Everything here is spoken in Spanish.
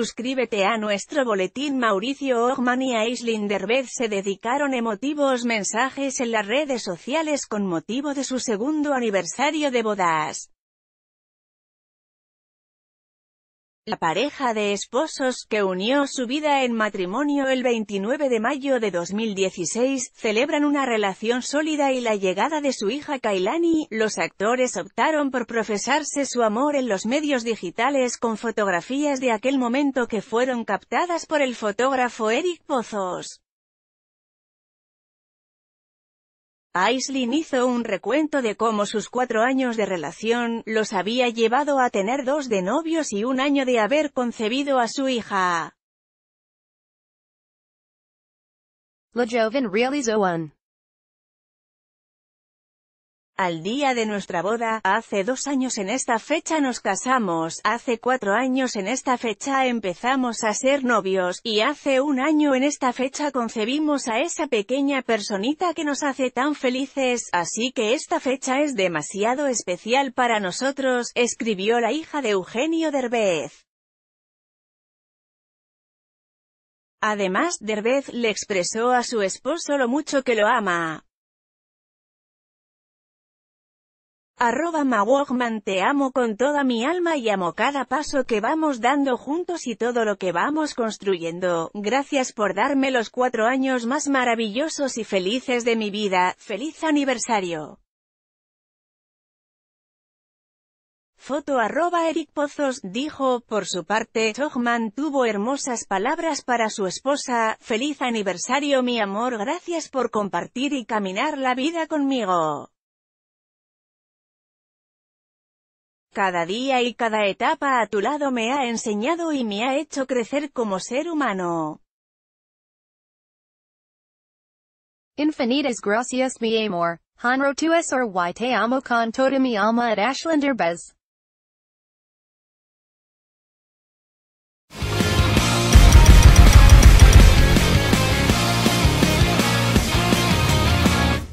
Suscríbete a nuestro boletín Mauricio Ogman y Aislinn Derbez se dedicaron emotivos mensajes en las redes sociales con motivo de su segundo aniversario de bodas. la pareja de esposos que unió su vida en matrimonio el 29 de mayo de 2016, celebran una relación sólida y la llegada de su hija Kailani, los actores optaron por profesarse su amor en los medios digitales con fotografías de aquel momento que fueron captadas por el fotógrafo Eric Pozos. Aislin hizo un recuento de cómo sus cuatro años de relación los había llevado a tener dos de novios y un año de haber concebido a su hija. Al día de nuestra boda, hace dos años en esta fecha nos casamos, hace cuatro años en esta fecha empezamos a ser novios, y hace un año en esta fecha concebimos a esa pequeña personita que nos hace tan felices, así que esta fecha es demasiado especial para nosotros, escribió la hija de Eugenio Derbez. Además, Derbez le expresó a su esposo lo mucho que lo ama. Arroba Mawogman te amo con toda mi alma y amo cada paso que vamos dando juntos y todo lo que vamos construyendo. Gracias por darme los cuatro años más maravillosos y felices de mi vida. ¡Feliz aniversario! Foto arroba Eric Pozos, dijo, por su parte, Chogman tuvo hermosas palabras para su esposa, feliz aniversario mi amor gracias por compartir y caminar la vida conmigo. Cada día y cada etapa a tu lado me ha enseñado y me ha hecho crecer como ser humano. Infinitas gracias mi amor, honro tu es or y te amo con toda mi alma at Ashlander Bez.